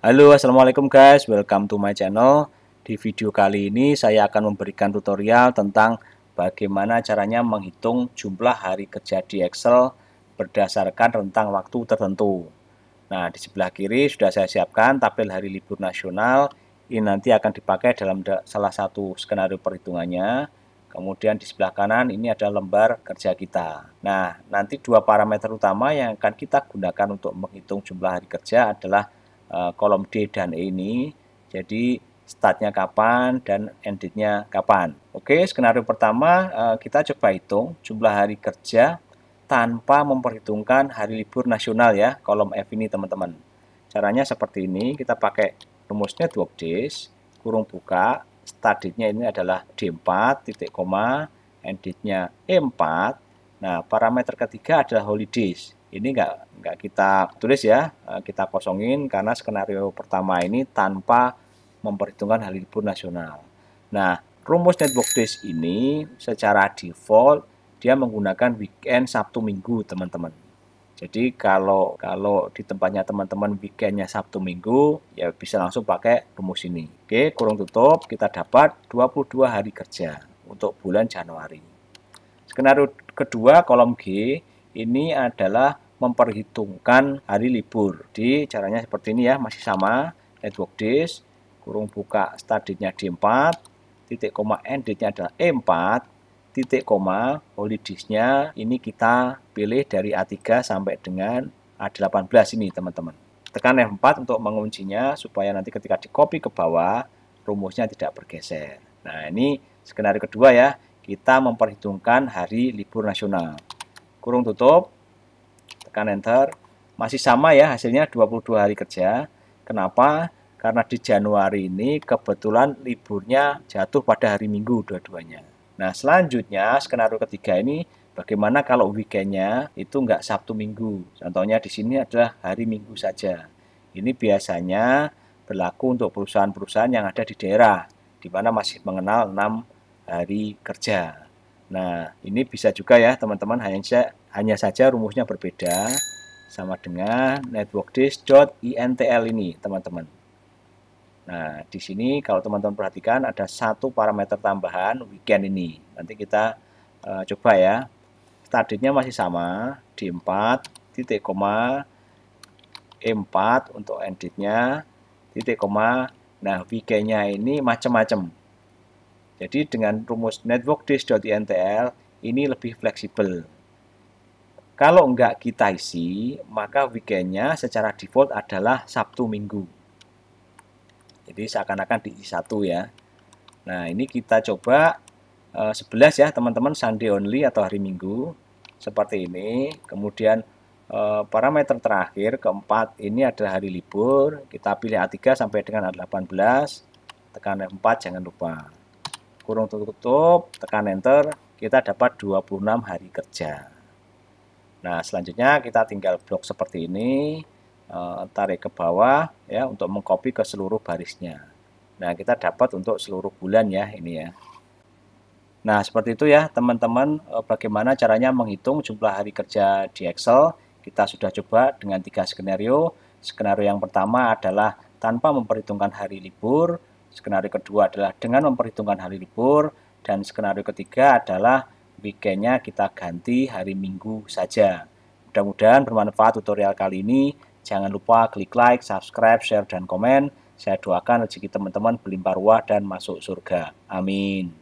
Halo assalamualaikum guys welcome to my channel di video kali ini saya akan memberikan tutorial tentang bagaimana caranya menghitung jumlah hari kerja di Excel berdasarkan rentang waktu tertentu nah di sebelah kiri sudah saya siapkan tabel hari libur nasional ini nanti akan dipakai dalam salah satu skenario perhitungannya kemudian di sebelah kanan ini ada lembar kerja kita nah nanti dua parameter utama yang akan kita gunakan untuk menghitung jumlah hari kerja adalah Eh, kolom D dan E ini. Jadi startnya kapan dan enditnya kapan. Oke, skenario pertama eh, kita coba hitung jumlah hari kerja tanpa memperhitungkan hari libur nasional ya, kolom F ini teman-teman. Caranya seperti ini, kita pakai rumusnya 2 days, kurung buka, start ini adalah D4, titik koma, end E4. Nah, parameter ketiga adalah holidays ini nggak nggak kita tulis ya eh, kita kosongin karena skenario pertama ini tanpa memperhitungkan hal libur nasional nah rumus network days ini secara default dia menggunakan weekend Sabtu Minggu teman-teman jadi kalau kalau di tempatnya teman-teman weekendnya Sabtu Minggu ya bisa langsung pakai rumus ini oke kurung tutup kita dapat 22 hari kerja untuk bulan Januari skenario kedua kolom G ini adalah memperhitungkan hari libur. Jadi caranya seperti ini ya, masih sama network days, kurung buka start di nya 4 titik koma end date-nya adalah E4, titik koma holidays-nya ini kita pilih dari A3 sampai dengan A18 ini teman-teman. Tekan F4 untuk menguncinya supaya nanti ketika di copy ke bawah rumusnya tidak bergeser. Nah ini skenario kedua ya, kita memperhitungkan hari libur nasional. Kurung tutup, tekan enter masih sama ya hasilnya 22 hari kerja kenapa karena di Januari ini kebetulan liburnya jatuh pada hari Minggu dua-duanya nah selanjutnya skenario ketiga ini bagaimana kalau weekendnya itu enggak Sabtu Minggu contohnya di sini adalah hari Minggu saja ini biasanya berlaku untuk perusahaan-perusahaan yang ada di daerah di mana masih mengenal enam hari kerja. Nah, ini bisa juga ya teman-teman hanya hanya saja rumusnya berbeda sama dengan network networkdisk.intl ini, teman-teman. Nah, di sini kalau teman-teman perhatikan ada satu parameter tambahan weekend ini. Nanti kita uh, coba ya. tadinya masih sama di 4 titik koma E4 untuk editnya titik koma. Nah, weekendnya ini macam-macam. Jadi dengan rumus network networkdisk.intl ini lebih fleksibel. Kalau enggak kita isi, maka weekendnya secara default adalah Sabtu Minggu. Jadi seakan-akan diisi satu ya. Nah ini kita coba eh, sebelas 11 ya teman-teman Sunday only atau hari Minggu seperti ini. Kemudian eh, parameter terakhir keempat ini adalah hari libur. Kita pilih A3 sampai dengan A18. Tekan F4 jangan lupa. Kurung tutup, tutup tekan enter. Kita dapat 26 hari kerja. Nah, selanjutnya kita tinggal blok seperti ini, eh, tarik ke bawah ya untuk mengcopy ke seluruh barisnya. Nah, kita dapat untuk seluruh bulan ya ini ya. Nah, seperti itu ya teman-teman eh, bagaimana caranya menghitung jumlah hari kerja di Excel. Kita sudah coba dengan tiga skenario. Skenario yang pertama adalah tanpa memperhitungkan hari libur, skenario kedua adalah dengan memperhitungkan hari libur, dan skenario ketiga adalah weekendnya kita ganti hari Minggu saja. Mudah-mudahan bermanfaat tutorial kali ini. Jangan lupa klik like, subscribe, share, dan komen. Saya doakan rezeki teman-teman berlimpah ruah dan masuk surga. Amin.